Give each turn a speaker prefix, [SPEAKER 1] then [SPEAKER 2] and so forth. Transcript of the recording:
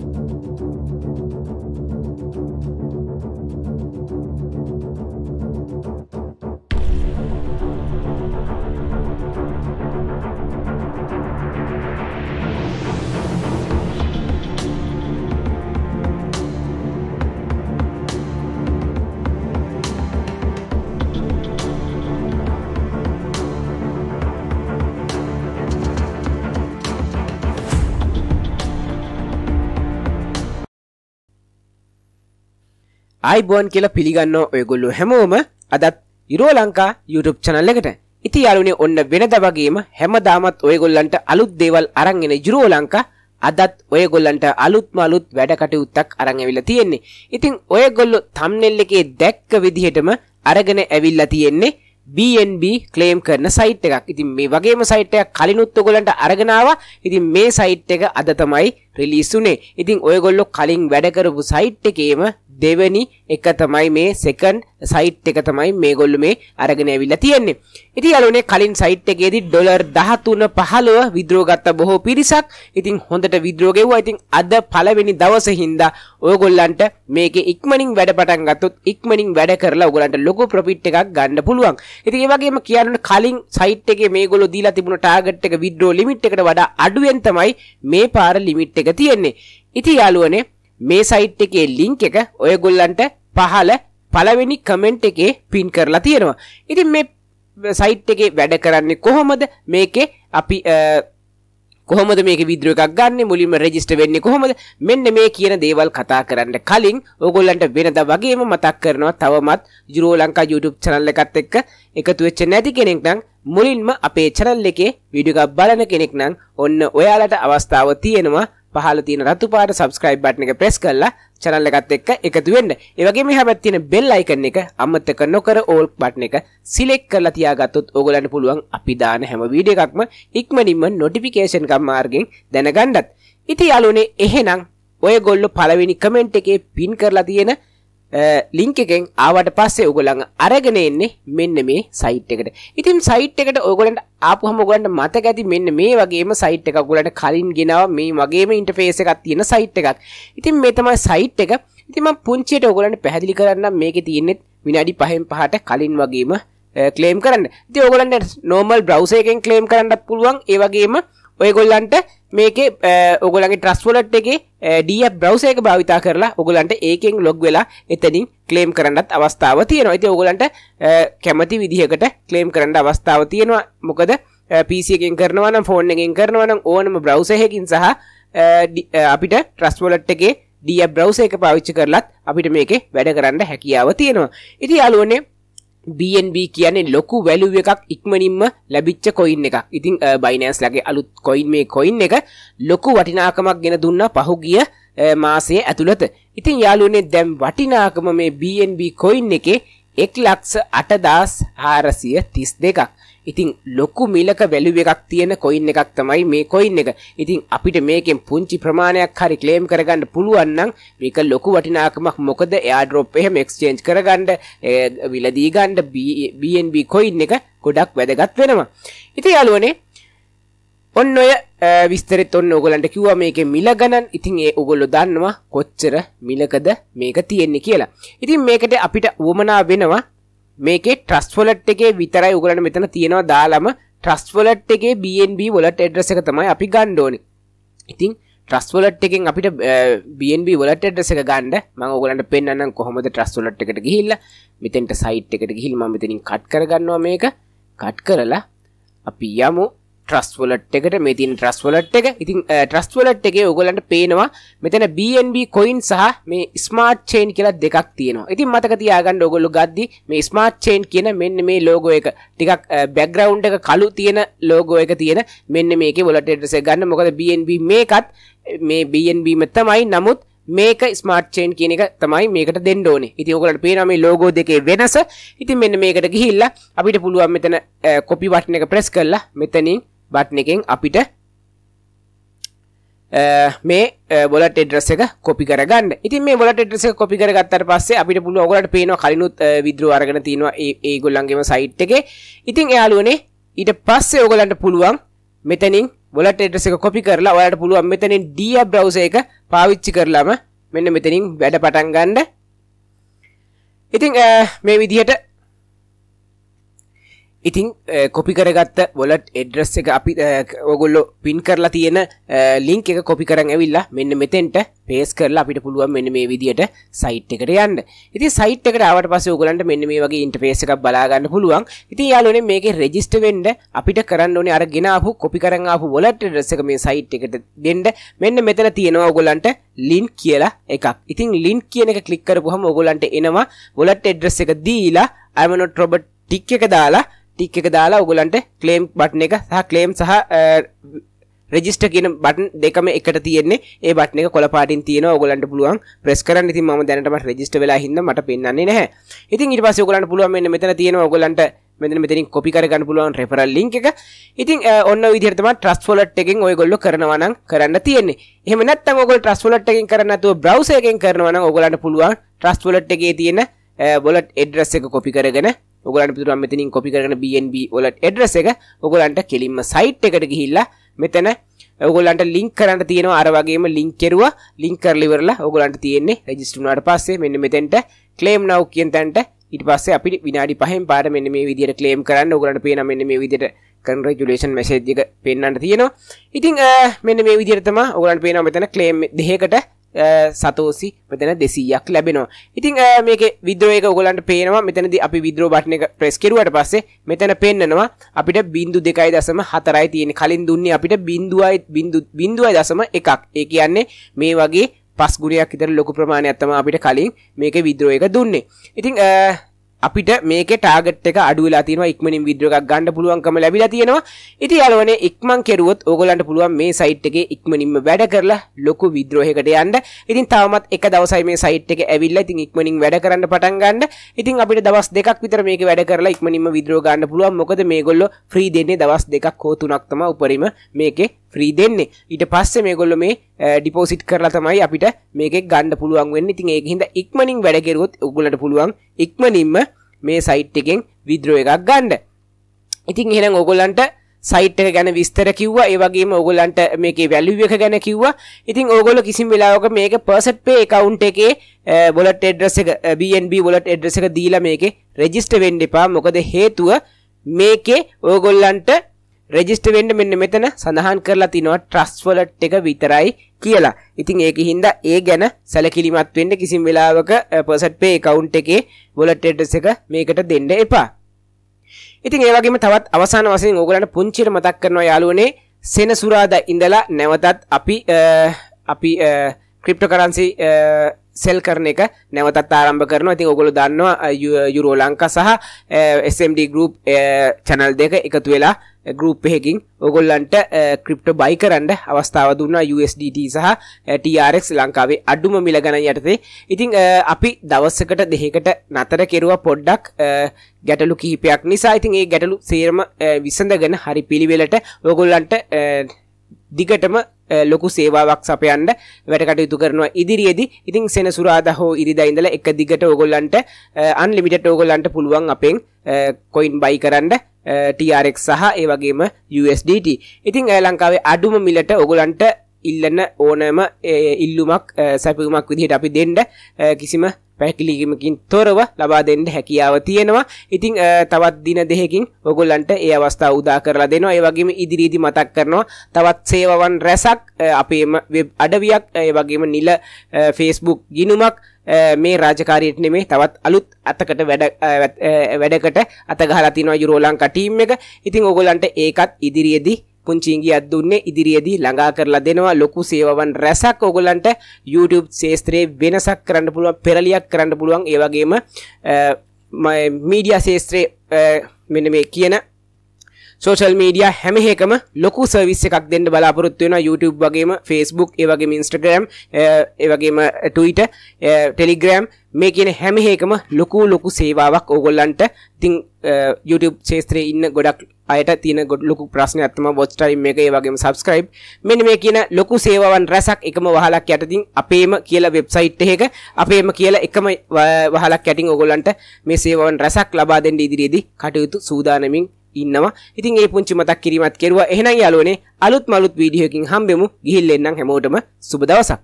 [SPEAKER 1] Thank you. අයිබෝන් කියලා පිළිගන්න ඔයගොල්ලු හැමෝම අදත් යුරෝ ලංකා YouTube channel එකට. ඉතින් යාළුවනේ ඔන්න වෙනද වගේම හැමදාමත් ඔයගොල්ලන්ට අලුත් දේවල් අරන් එන යුරෝ ලංකා අදත් ඔයගොල්ලන්ට අලුත්ම අලුත් වැඩ කටයුත්තක් අරන් ඇවිල්ලා තියෙන්නේ. ඉතින් ඔයගොල්ලෝ thumbnail එකේ දැක්ක විදිහටම අරගෙන ඇවිල්ලා තියෙන්නේ BNB ක්ලේම් කරන සයිට් එකක්. ඉතින් මේ වගේම සයිට් එකක් කලිනුත් ඔයගොල්ලන්ට අරගෙන ආවා. ඉතින් මේ සයිට් එක අද තමයි රිලිස්සුනේ ඉතින් ඔයගොල්ලො කලින් වැඩකරපු සයිට් එකේම දෙවැනි එක තමයි මේ සෙකන් සයිට් එක තමයි මේ ගොල්ලු මේ අරගෙන ඇවිල්ලා තියෙන්නේ ඉති අලුනේ කලින් සයිට් එකේදී ඩොලර් දහතුන පහළුව විද්‍රෝගත්ත බොහෝ පිරිසක් ඉතින් හොඳට විද්‍රෝගෙව්වා ඉතින් අද පළවෙනි දවස හින්දා ඔයගොල්ලන්ට මේක ඉක්මනින් වැඩ පටන් ගත්තොත් ඉක්මනින් වැඩ කරලා ඔයගොල්ලන්ට ලොකු ප්‍රොෆිට් එකක් ගන්න පුළුවන්. ඉතින් ඒ වගේම කියන්න කලින් සයිට් එකේ මේගොල්ලෝ දීලා තිබුණ ටාගට් එක විද්‍රෝ ලිමිට් එකට වඩා අඩුවෙන් තමයි මේ පාර ලිමිට් එක එක තියෙන්නේ ඉති යාලුවනේ මේ සයිට් එකේ ලිංක් එක ඔයගොල්ලන්ට පහල පළවෙනි කමෙන්ට් එකේ පින් කරලා තියෙනවා ඉතින් මේ සයිට් එකේ වැඩ කරන්නේ කොහොමද මේකේ අපි කොහොමද මේක විදිර එකක් ගන්න මුලින්ම රෙජිස්ට වෙන්නේ කොහොමද මෙන්න මේ කියන දේවල් කතා කරන්න කලින් ඕගොල්ලන්ට වෙනද වගේම මතක් කරනවා තවමත් ජුරෝ ලංකා YouTube channel එකත් එක්ක එකතු වෙච්ච නැති කෙනෙක් නම් මුලින්ම අපේ channel එකේ වීඩියෝ එකක් බලන කෙනෙක් නම් ඔන්න ඔයාලට අවස්ථාව තියෙනවා පහල තින රතු පාට සබස්ක්‍රයිබ් බට්න එක ප්‍රෙස් කරලා චනල්ල එකත් එක්ක එකතු වෙන්න ඒවගේ මෙහ පැත්තින බෙල් අයිකන්න එක අමත්තක නොකර ඕල් බට්න එක සිලෙක් කරලා තියාගත්තුත් ඕගලන්න පුළුවන් අපි දාන හැම වීඩිය එකක්ම ඉක්මනින්ම නොටිෆිකේෂන් කම්මාර්ගෙන් දැනගණ්ඩත් ඉති අලුනේ එහෙනම් ඔය ගොල්ලො පලවෙනි කමෙන්ට් එකේ පින් කරලා තියෙන ලිංක එකෙන් ආවට පස්සේ ඔගොලඟ අරගෙන එන්නේ මෙන්න මේ සයිට් එකට. ඉතින් සයිට් එකට ඔයගොල්ලන්ට ආපුවම ඔයගොල්ලන්ට මතක ඇති මෙන්න මේ වගේම සයිට් එකක් ඔයගොල්ලන්ට කලින් ගෙනාව මේ වගේම ඉන්ටර්ෆේස් එකක් තියෙන සයිට් එකක්. ඉතින් මේ තමයි සයිට් එක. ඉතින් මම පුංචියට ඔයගොල්ලන්ට පැහැදිලි කරන්නම් මේකේ තියෙන්නේ විනාඩි 5න් 5ට කලින් වගේම ක්ලේම් කරන්න. ඉතින් ඔයගොල්ලන්ට normal browser එකෙන් ක්ලේම් කරන්නත් පුළුවන්. ඒ වගේම ඔයගොල්ලන්ට මේක ඔගොලගේ ට්‍රස්වලට් එක ඩිය බ්‍රවසයක භාවිතා කරලා ඔගොලන්ට ඒකෙන් ලොග් වෙලා එතනින් ක්ලේම් කරන්නත් අවස්ථාව තියෙනවා ඇති ඔගොලන්ට කැමති විදිහකට ක්ලේම් කරන්න අවස්ථාව තියෙනවා මොකද පිසිකින් කරනවන ෆෝන් එකෙන් කරනවන ඕනම බ්‍රවසයහකින් සහ අපිට ට්‍රස්වලට් එකේ ඩිය බ්‍රවසයක පාවිච්චි කරලත් අපිට මේක වැඩ කරන්න හැකියාව තියෙනවා ඉති අලුවනේ BNB කියන්නේ ලොකු වැලුව එකක් ඉක්මනින්ම ලැබිච්ච කොයින් එකක් ඉතිං බයිනෑන්ස් ලගේ අලුත් කොයින් මේ කොයින් එක ලොකු වටිනාකමක් ගෙන දුන්න පහුගිය මාසය ඇතුළත ඉතින් යාලුනේ දැම් වටිනාකම මේ BNB කොයින් එකේ එක් ලක්ෂ අටදස් හාරසිය තිස් දෙකක් ඉතින් ලොකු මිලක වැලුව එකක් තියෙන කොයින් එකක් තමයි මේ කොයින් එක ඉතින් අපිට මේකෙන් පුංචි ප්‍රමාණයක් හරි ක්ලේම් කරගන්න පුළුවන්නම් මේක ලොකු වටිනාකමක් මොකද එයාඩරොප් එහෙම එක්ස්චේන්ජ් කරගන්න විලදී ගන්න BNB කොයින් එක ගොඩක් වැදගත් වෙනවා ඉතින් යාළුවනේ ඔන්න ඔය විස්තරෙත් ඔන්න ඕගලන්ට කිව්වා මේක මිල ගණන් ඉතින් ඒ ඔගොල්ලො දන්නවා කොච්චර මිලකද මේක තියෙන්නේ කියලා. ඉතින් මේකට අපිට වුවමනා වෙනවා මේක ට්‍රස් ොලට් එකේ විතරයි උගලට මෙතන තියෙනවා දාලම ට්‍රස් ොලට් එකේ BNB වොලට එඩ්‍රස එක තමයි අපි ගණ්ඩෝන ඉතින් ට්‍රස් වලට් එකෙන් අපිට BNB වලට ඇඩ්‍රස් එක ගන්න මම ඔයගලන්ට පෙන්වන්නම් කොහොමද ට්‍රස් වලට් එකට ගිහිල්ලා මෙතෙන්ට සයිට් එකට ගිහිල්ලා මම මෙතනින් කට් කරගන්නවා මේක කට් කරලා අපි යමු ට්‍රස් වලට් එකට මේ තින් ට්‍රස් වලට් එක ඉතින් ට්‍රස් වලට් එකේ ඔයගොල්ලන්ට පේනවා මෙතන BNB coin සහ මේ ස්මාර්ට් චේන් කියලා දෙකක් තියෙනවා. ඉතින් මතක තියාගන්න ඔයගොල්ලෝ ගද්දි මේ ස්මාර්ට් චේන් කියන මෙන්න මේ ලෝගෝ එක ටිකක් බෑග්ග්‍රවුන්ඩ් එක කළු තියෙන ලෝගෝ එක තියෙන මෙන්න මේකේ wallet address එක ගන්න. මොකද BNB මේකත් මේ BNB ම තමයි. නමුත් මේක ස්මාර්ට් චේන් කියන එක තමයි මේකට දෙන්න ඕනේ. ඉතින් ඔයගලට පේනවා මේ ලෝගෝ දෙකේ වෙනස. ඉතින් මෙන්න මේකට ගිහිල්ලා අපිට පුළුවන් මෙතන කොපි බටන් එක ප්‍රෙස් කරලා මෙතනින් බට්න එකෙන් අපිට මේ බොලට ෙඩ්‍රස එක කොපි කරගන්න ඉතින් මේ ොලට ෙඩ්‍රස කොපි කරගත්තර පස්සේ අපිට පුල ඔගලට පේන කලනුත් විදුර අරගෙන තියෙනවා ඒ ගොල්ලන්ගේම සයිට් එක ඉතින් එයාලුවනේ ඊට පස්සේ ඔගලන්ට පුළුවන් මෙතනින් ොලට ෙඩ්‍රස එක කොපි කරලා ඔයාට පුළුවන් මෙතනින් ඩිය බ්‍රවස එක පාවිච්චි කරලාම මෙන්න මෙතනින් වැඩ පටන් ගන්න ඉතිං මේ විදිහට ඉතිං කොපි කරගත්ත වොලට් එඩ්‍රස් එක අපි ඔගොල්ලො පින් කරලා තියෙන ලිංක එක කොපි කරන්න ඇවිල්ලා මෙන්න මෙතෙන්ට පේස් කරලා අපිට පුළුවන් මෙන්න මේ විදියට සයිට් එකට යන්න ඉති සයිට් එකට ආවට පස්සේ ඔයගලන්ට මෙන්න මේ වගේ ඉන්ටර්ෆේස් එකක් බලා ගන්න පුළුවන් ඉතින් යාළුවනේ මේකේ රෙජිස්ටර් වෙන්න අපිට කරන්න ඕනේ අර ගෙන ආපු කොපි කරන් ආපු වොලට් ඇඩ්‍රස් එක මේ සයිට් එකට දෙන්න මෙන්න මෙතන තියෙනවා ඔයගලන්ට ලින්ක් කියලා එකක් ඉතින් ලින්ක් කියන එක ක්ලික් කරපුවහම ඔයගලන්ට එනවා වොලට් ඇඩ්‍රස් එක දීලා I'm not Robert ටික් එක දාලා ටික් එක දාලා ඔගොලන්ට ක්ලේම් බට්න එක සහ ක්ලේම් සහ රෙජිස්ට කියන බටන් දෙකම එකට තියෙන්නේ ඒ බට්න එක කොලපාටින් තියෙන ඔගලන්ට පුළුවන් ප්‍රෙස් කරන්න ඉතින් මම දැනටම රෙජිස්ට වෙලා හින්දා මට පෙන්වන්නේ නැහැ. ඉතින් ඊට පස්සේ ඔයගලන්ට පුළුවන් මෙන්න මෙතන තියෙන ඔයගලන්ට මෙතන මෙතනින් කොපි කරගන්න පුළුවන් රෙෆරල් ලින්ක් එක. ඉතින් ඔන්න ඔය විදිහට තමයි ට්‍රස්ට් වොලට් එකෙන් ඔයගොල්ලෝ කරනවා නම් කරන්න තියෙන්නේ. එහෙම නැත්නම් ඔයගොල්ලෝ ට්‍රස්ට් වොලට් එකෙන් කරන්නේ නැතුව බ්‍රවුසර් එකෙන් කරනවා නම් ඔයගලන්ට පුළුවන් ට්‍රස්ට් වොලට් එකේ තියෙන වොලට් ඇඩ්‍රස් එක කොපි කරගෙන ඔගලන්ට පුතුරන් මෙතනින් කොපි කරන BNB වලට ඇඩ්‍රස් එක ඔගලන්ට කෙලින්ම සයිට් එකට ගිහිල්ලා මෙතන ඔගලන්ට ලින්ක් කරන්න තියෙනවා අර වගේම ලින්ක් කරුවා ලින්ක් කරලා ඉවරලා ඔගලන්ට තියෙන්නේ රෙජිස්ටර් වුණාට පස්සේ මෙන්න මෙතෙන්ට ක්ලේම් now කියන තැනට ඊට පස්සේ අපි විනාඩි 5න් පාර මෙන්න මේ විදිහට ක්ලේම් කරන්න ඔගලන්ට පේන මෙන්න මේ විදිහට කන්රජුලේෂන් මැසේජ් එක පෙන්වන්න තියෙනවා. ඉතින් මෙන්න මේ විදිහට තමයි ඔයගලන්ට පේනවා මෙතන ක්ලේම් දෙකකට සතෝසි මෙතන දෙසීයක් ලැබෙනවා ඉතිං මේක විද්‍රෝයක ගොලන්ට පේනවා මෙතනද අපි විද්‍රෝ බට්න එක ප්‍රෙස්කරුවට පස්සේ මෙතන පෙන්න්නනවා අපිට බින්දු දෙකයි දසම හතරයි තියෙන කලින් දුන්නේ අපිට බින්දුවයි බින්දු බින්දුවයි දසම එකක් ඒ කියන්නේ මේ වගේ පස්ගුණයක් ඉතර ලොකු ප්‍රමාණයක්ත්තම අපිට කලින් මේක විද්‍රෝයක දුන්නේ ඉතිං අපිට මේක ටාගට් එක අඩුවලා තියෙනවා ඉක්මනින් විඩියෝ එකක් ගන්න පුළුවන්කම ලැබිලා තියෙනවා. ඉතින් යාළුවනේ ඉක්මන් කෙරුවොත් ඕගොල්ලන්ට පුළුවන් මේ සයිට් එකේ ඉක්මනින්ම වැඩ කරලා ලොකු විඩියෝ එකකට යන්න. ඉතින් තවමත් එක දවසයි මේ සයිට් එක ඇවිල්ලා ඉතින් ඉක්මනින් වැඩ කරන්න පටන් ගන්න. ඉතින් අපිට දවස් දෙකක් විතර මේක වැඩ කරලා ඉක්මනින්ම විඩියෝ ගන්න පුළුවන්. මොකද මේගොල්ලෝ ෆ්‍රී දෙන්නේ දවස් දෙකක් හෝ තුනක් තමයි උපරිම මේකේ ්‍රී දෙන්නේ ඊට පස්සේ මේගොල්ල මේ ඩිපෝසිට් කරලා තමයි අපිට මේක ගන්න පුළුවන් වෙන්න ඉතින් ඒක හින්දා ඉක්මනින් වැඩ කෙරුවොත් ඔයගොල්ලන්ට පුළුවන් ඉක්මනින්ම මේ සයිට් එකෙන් විද්‍රෝ එකක් ගන්න. ඉතින් එහෙනම් ඔයගොල්ලන්ට සයිට් එක ගැන විස්තර කිව්වා ඒ වගේම ඕගොල්ලන්ට මේකේ වැලියු එක ගැන කිව්වා. ඉතින් ඕගොල්ලෝ කිසිම වෙලාවක මේක පර්සන්ට් පේ account එකේ wallet address එක BNB wallet address එක දීලා මේකේ register වෙන්න එපා. මොකද හේතුව මේකේ ඕගොල්ලන්ට රෙජිස්ට වෙන්ඩ මෙන්න මෙතන සඳහන් කරලා තිනවා ට්‍රස් වලට් එක විතරයි කියලා ඉතින් ඒක හින්දා ඒ ගැන සැලකිලිමත් වෙන්න කිසිම් වෙලාවක පර්සට් පේ කවුන්් එකේ වොලටටස් එක මේකට දෙන්න එපා ඉතින් ඒවගේම තවත් අවසාන වසයෙන් ඕගලට පුංචිර මතක් කරනවා යාලුවනේ සෙනසුරාද ඉඳලා නැවතත් අපි අපි ක්‍රිප්ට කරන්සි සෙල් කරන එක නැවතත් ආරම්භ කරන ඉතින් ඔගොලු දන්නවා යුරෝ ලංකා සහ SMD ගරුප් චැනල් දෙක එකතු වෙලා ගරුප් එහෙකින් ඔගොල්ලන්ට ක්‍රිප්ට බයි කරන්න අවස්ථාව දුන්නා USDT සහ TRX ලංකාවේ අඩුම මිල ගණන් යටතේ ඉතිං අපි දවස්සකට දෙහකට නතර කෙරුව පොඩ්ඩක් ගැටලු කිහිපයක් නිසා ඉතින් ඒ ගැටලු සේරම විසඳගෙන හරි පිළිවෙලට ඔගොල්ලන්ට දිගටම ලොකු සේවාවක් සපයන්න වැඩකටයුතු කරනවා ඉදිරියේදී ඉතින් සෙනසුරාදා හෝ ඉරිදා ඉඳලා එක දිගට ඕගොල්ලන්ට අන්ලිමිටඩ් ඕගොල්ලන්ට පුළුවන් අපෙන් කොයින් බයි කරන්න TRX සහ ඒ වගේම USDT. ඉතින් ලංකාවේ අඩුම මිලට ඕගොල්ලන්ට ඉල්ලන්න ඕනෑම ඉල්ලුමක් සැපුමක් විදිහට අපි දෙන්ඩ කිසිම පැකිලිගමකින් තොරව ලබා දෙන්න හැකියාව තියෙනවා ඉතිං තවත් දින දෙහකින් ඔගොල්ලන්ට ඒ අවස්ථා උදා කරලා දෙනවා ඒ වගේම ඉදිරිදි මතක් කරනවා තවත් සේවවන් රැසක් අපේම වෙබ් අඩවියක් ඒ වගේම නිල ෆේස්බුක් ගිනුමක් මේ රාජකාරයට නෙමේ තවත් අලුත් අතකට වැඩකට අතගහලා තිනවා යුරෝලංකා ටීම් එක ඉතිං ඔගොලන්ට ඒකත් ඉදිරියේදී පුංචි ඉඟියක් දුන්නේ ඉදිරියේදී ළඟා කරලා දෙනවා ලොකු සේවාවන් රැසක් ඔයගලන්ට YouTube ශාස්ත්‍රයේ වෙනසක් කරන්න පුළුවන් පෙරලියක් කරන්න පුළුවන් ඒ වගේම මීඩියා ශාස්ත්‍රයේ මෙන්න මේ කියන සෝශල් මීඩිය හැම එකම ලොකු සර්විස් එකක් දෙන්න බලාපොරොත්තු වෙන YouTube වගේම Facebook ඒ වගේම Instagram ඒ වගේම Twitter Telegram මේ කියන හැම එකම ලොකු ලොකු සේවාවක් ඕගොල්ලන්ට ඉතින් YouTube ශාස්ත්‍රයේ ඉන්න ගොඩක් අයට තින ගොඩ ලොකු ප්‍රශ්න ඇත්තම බොච්ටරිම් එක ඒ වගේම සබස්ක්‍රයිබ් මෙන්න මේ කියන ලොකු සේවාවන් රැසක් එකම වහලක් යටතින් අපේම කියලා වෙබ්සයිට් එකක අපේම කියලා එකම වහලක් යටින් ඔගොල්ලන්ට මේ සේවාවන් රැසක් ලබා දෙන්න ඉදිරියේදී කටයුතු සූදානමින් ඉන්නවා ඉතින් ඒ පුංචි මතක් කිරීමත් කෙරුවා එහෙනම් යාළුවනේ අලුත් මලුත් වීඩියෝ එකකින් හම්බෙමු ගිහිල්ලා එන්නම් හැමෝටම සුබ දවසක්